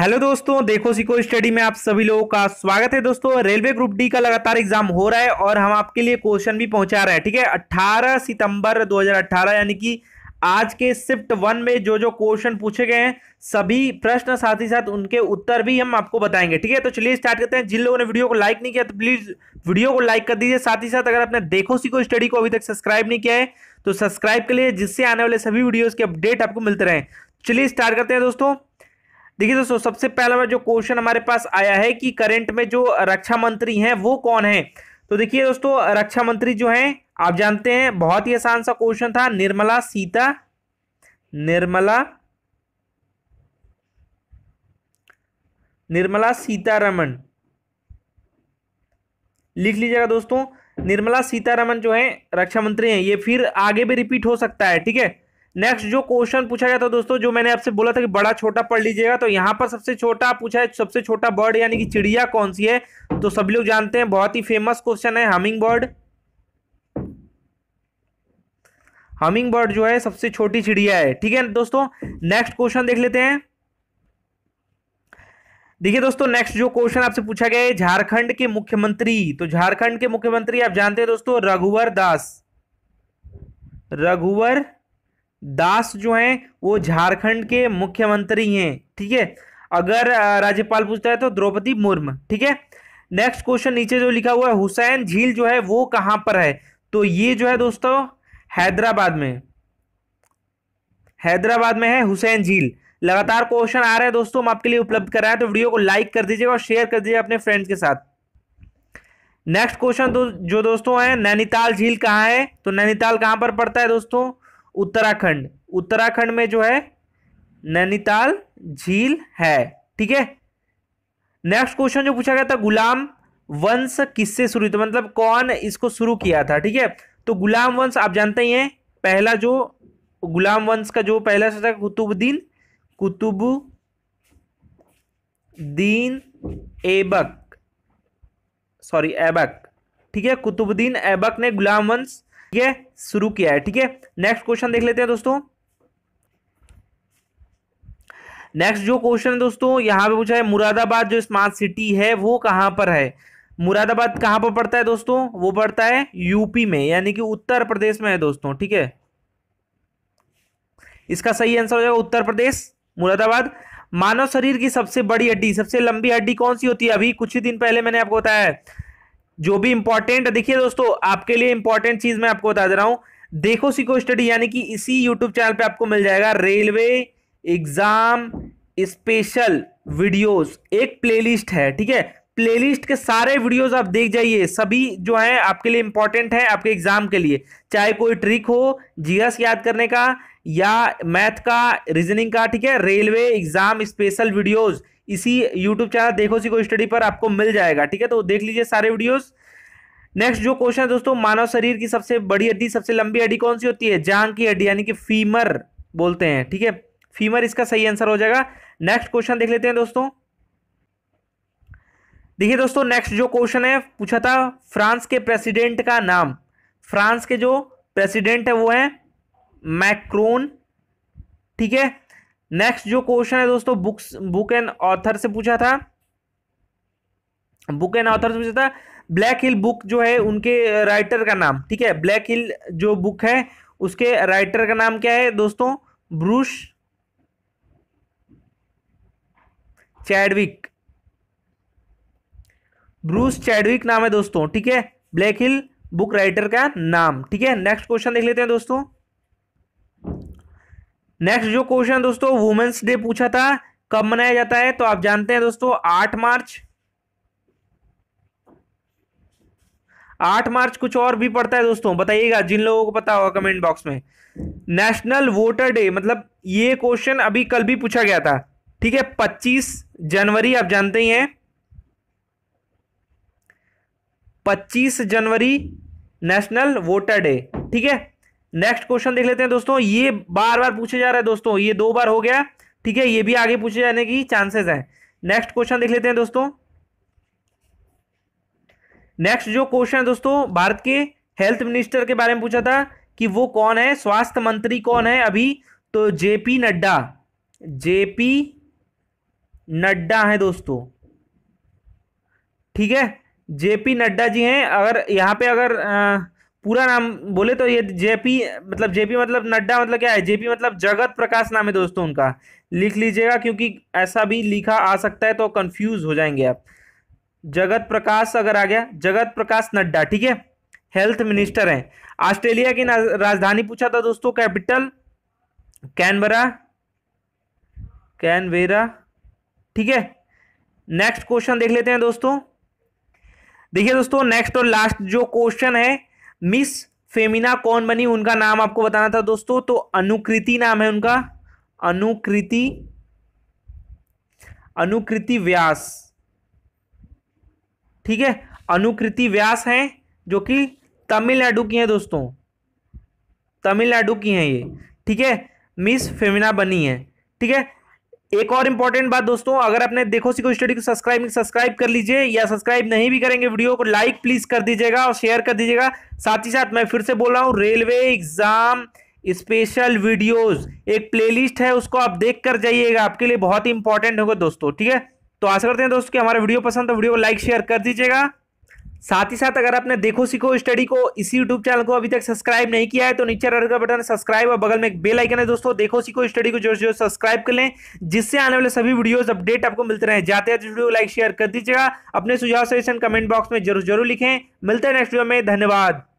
hello दोस्तों देखो सीखो स्टडी में आप सभी लोगों का स्वागत है दोस्तों रेलवे ग्रुप डी का लगातार एग्जाम हो रहा है और हम आपके लिए क्वेश्चन भी पहुंचा रहे हैं ठीक है 18 सितंबर 2018 यानी कि आज के शिफ्ट वन में जो जो क्वेश्चन पूछे गए हैं सभी प्रश्न साथ ही साथ उनके उत्तर भी हम आपको बताएंगे ठीक है तो चलिए स्टार्ट करते हैं जिन लोगों ने वीडियो को लाइक नहीं किया तो प्लीज वीडियो को लाइक कर दीजिए साथ ही साथ अगर आपने देखो सीखो स्टडी को अभी तक सब्सक्राइब नहीं किया है तो सब्सक्राइब के लिए जिससे आने वाले सभी वीडियोज के अपडेट आपको मिलते रहे चलिए स्टार्ट करते हैं दोस्तों देखिए दोस्तों सबसे पहला जो क्वेश्चन हमारे पास आया है कि करंट में जो रक्षा मंत्री हैं वो कौन है तो देखिए दोस्तों रक्षा मंत्री जो हैं आप जानते हैं बहुत ही आसान सा क्वेश्चन था निर्मला सीता निर्मला निर्मला सीतारमन लिख लीजिएगा दोस्तों निर्मला सीतारमन जो है रक्षा मंत्री हैं ये फिर आगे भी रिपीट हो सकता है ठीक है नेक्स्ट जो क्वेश्चन पूछा गया था दोस्तों जो मैंने आपसे बोला था कि बड़ा छोटा पढ़ लीजिएगा तो यहाँ पर सबसे छोटा पूछा है सबसे छोटा बर्ड यानी कि चिड़िया कौन सी है तो सभी लोग जानते हैं बहुत ही फेमस क्वेश्चन है हमिंग बर्ड हमिंग बर्ड जो है सबसे छोटी चिड़िया है ठीक है दोस्तों नेक्स्ट क्वेश्चन देख लेते हैं देखिए दोस्तों नेक्स्ट जो क्वेश्चन आपसे पूछा गया है झारखंड के मुख्यमंत्री तो झारखंड के मुख्यमंत्री आप जानते हैं दोस्तों रघुवर दास रघुवर दास जो हैं वो झारखंड के मुख्यमंत्री हैं ठीक है अगर राज्यपाल पूछता है तो द्रौपदी मुर्मू ठीक है नेक्स्ट क्वेश्चन नीचे जो लिखा हुआ है हुसैन झील जो है वो कहां पर है तो ये जो है दोस्तों हैदराबाद में हैदराबाद में है हुसैन झील लगातार क्वेश्चन आ रहे हैं दोस्तों हम आपके लिए उपलब्ध कर रहे हैं तो वीडियो को लाइक कर दीजिएगा और शेयर कर दीजिएगा अपने फ्रेंड्स के साथ नेक्स्ट क्वेश्चन दो, जो दोस्तों है नैनीताल झील कहाँ है तो नैनीताल कहां पर पड़ता है दोस्तों उत्तराखंड उत्तराखंड में जो है नैनीताल झील है ठीक है नेक्स्ट क्वेश्चन जो पूछा गया था गुलाम वंश किससे शुरू था तो मतलब कौन इसको शुरू किया था ठीक है तो गुलाम वंश आप जानते ही हैं पहला जो गुलाम वंश का जो पहला शासक कुतुबुद्दीन कुतुबुद्दीन एबक सॉरी ऐबक ठीक है कुतुबुद्दीन ऐबक ने गुलाम वंश ठीक है शुरू किया है ठीक है नेक्स्ट क्वेश्चन देख लेते हैं दोस्तों नेक्स्ट जो क्वेश्चन है दोस्तों यहां पे पूछा है मुरादाबाद जो स्मार्ट सिटी है वो कहां पर है मुरादाबाद कहां पर पड़ता है दोस्तों वो पड़ता है यूपी में यानी कि उत्तर प्रदेश में है दोस्तों ठीक है इसका सही आंसर हो जाएगा उत्तर प्रदेश मुरादाबाद मानव शरीर की सबसे बड़ी हड्डी सबसे लंबी हड्डी कौन सी होती है अभी कुछ ही दिन पहले मैंने आपको बताया जो भी इंपॉर्टेंट देखिए दोस्तों आपके लिए इंपॉर्टेंट चीज मैं आपको बता दे रहा हूं देखो सीखो स्टडी यानी कि इसी यूट्यूब चैनल पे आपको मिल जाएगा रेलवे एग्जाम स्पेशल वीडियोस एक प्लेलिस्ट है ठीक है प्लेलिस्ट के सारे वीडियोस आप देख जाइए सभी जो है आपके लिए इंपॉर्टेंट है आपके एग्जाम के लिए चाहे कोई ट्रिक हो जीएस याद करने का या मैथ का रीजनिंग का ठीक है रेलवे एग्जाम स्पेशल वीडियोज इसी YouTube चैनल देखो सी को स्टडी पर आपको मिल जाएगा ठीक है तो देख लीजिए सारे वीडियोस नेक्स्ट जो क्वेश्चन है दोस्तों मानव शरीर की सबसे बड़ी हड्डी सबसे लंबी हड्डी कौन सी होती है जांग की हड्डी यानी कि फीमर बोलते हैं ठीक है फीमर इसका सही आंसर हो जाएगा नेक्स्ट क्वेश्चन देख लेते हैं दोस्तों देखिए दोस्तों नेक्स्ट जो क्वेश्चन है पूछा था फ्रांस के प्रेसिडेंट का नाम फ्रांस के जो प्रेसिडेंट है वो है मैक्रोन ठीक है नेक्स्ट जो क्वेश्चन है दोस्तों बुक्स बुक एंड ऑथर से पूछा था बुक एंड ऑथर से पूछा था ब्लैक हिल बुक जो है उनके राइटर का नाम ठीक है ब्लैक हिल जो बुक है उसके राइटर का नाम क्या है दोस्तों ब्रूस चैडविक ब्रूस चैडविक नाम है दोस्तों ठीक है ब्लैक हिल बुक राइटर का नाम ठीक है नेक्स्ट क्वेश्चन देख लेते हैं दोस्तों नेक्स्ट जो क्वेश्चन दोस्तों वुमेन्स डे पूछा था कब मनाया जाता है तो आप जानते हैं दोस्तों आठ मार्च आठ मार्च कुछ और भी पड़ता है दोस्तों बताइएगा जिन लोगों को पता होगा कमेंट बॉक्स में नेशनल वोटर डे मतलब ये क्वेश्चन अभी कल भी पूछा गया था ठीक है पच्चीस जनवरी आप जानते ही हैं पच्चीस जनवरी नेशनल वोटर डे ठीक है नेक्स्ट क्वेश्चन देख लेते हैं दोस्तों ये बार बार पूछे जा रहा है दोस्तों ये दो बार हो गया ठीक है ये भी आगे पूछे जाने की चांसेस हैं नेक्स्ट क्वेश्चन देख लेते हैं दोस्तों नेक्स्ट जो क्वेश्चन है दोस्तों भारत के हेल्थ मिनिस्टर के बारे में पूछा था कि वो कौन है स्वास्थ्य मंत्री कौन है अभी तो जेपी नड्डा जेपी नड्डा है दोस्तों ठीक है जेपी नड्डा जी हैं अगर यहां पे अगर आ, पूरा नाम बोले तो ये जेपी मतलब जेपी मतलब नड्डा मतलब क्या है जेपी मतलब जगत प्रकाश नाम है दोस्तों उनका लिख लीजिएगा क्योंकि ऐसा भी लिखा आ सकता है तो कंफ्यूज हो जाएंगे आप जगत प्रकाश अगर आ गया जगत प्रकाश नड्डा ठीक है हेल्थ मिनिस्टर हैं ऑस्ट्रेलिया की राजधानी पूछा था दोस्तों कैपिटल कैनबरा कैनवेरा ठीक है नेक्स्ट क्वेश्चन देख लेते हैं दोस्तों देखिए दोस्तों नेक्स्ट और लास्ट जो क्वेश्चन है मिस फेमिना कौन बनी उनका नाम आपको बताना था दोस्तों तो अनुकृति नाम है उनका अनुकृति अनुकृति व्यास ठीक है अनुकृति व्यास हैं जो कि तमिलनाडु की हैं दोस्तों तमिलनाडु की हैं ये ठीक है मिस फेमिना बनी है ठीक है एक और इंपॉर्टेंट बात दोस्तों अगर आपने देखो सीखो स्टडी को सब्सक्राइब सब्सक्राइब कर लीजिए या सब्सक्राइब नहीं भी करेंगे वीडियो को लाइक प्लीज कर दीजिएगा और शेयर कर दीजिएगा साथ ही साथ मैं फिर से बोल रहा हूँ रेलवे एग्जाम स्पेशल वीडियोस एक प्लेलिस्ट है उसको आप देख कर जाइएगा आपके लिए बहुत ही इंपॉर्टेंट होगा दोस्तों ठीक है तो आशा करते हैं दोस्तों कि हमारा वीडियो पसंद तो वीडियो को लाइक शेयर कर दीजिएगा साथ ही साथ अगर आपने देखो सीखो स्टडी को इसी यूट्यूब चैनल को अभी तक सब्सक्राइब नहीं किया है तो नीचे रेड का बटन सब्सक्राइब और बगल में एक बेल आइकन है दोस्तों देखो सीखो स्टडी को जोर जोर सब्सक्राइब कर लें जिससे आने वाले सभी वीडियोस अपडेट आपको मिलते रहे जाते हैं वीडियो लाइक शेयर कर दीजिएगा अपने सुझाव सजेशन कमेंट बॉक्स में जरूर जरूर लिखें मिलते हैं नेक्स्ट वीडियो में धन्यवाद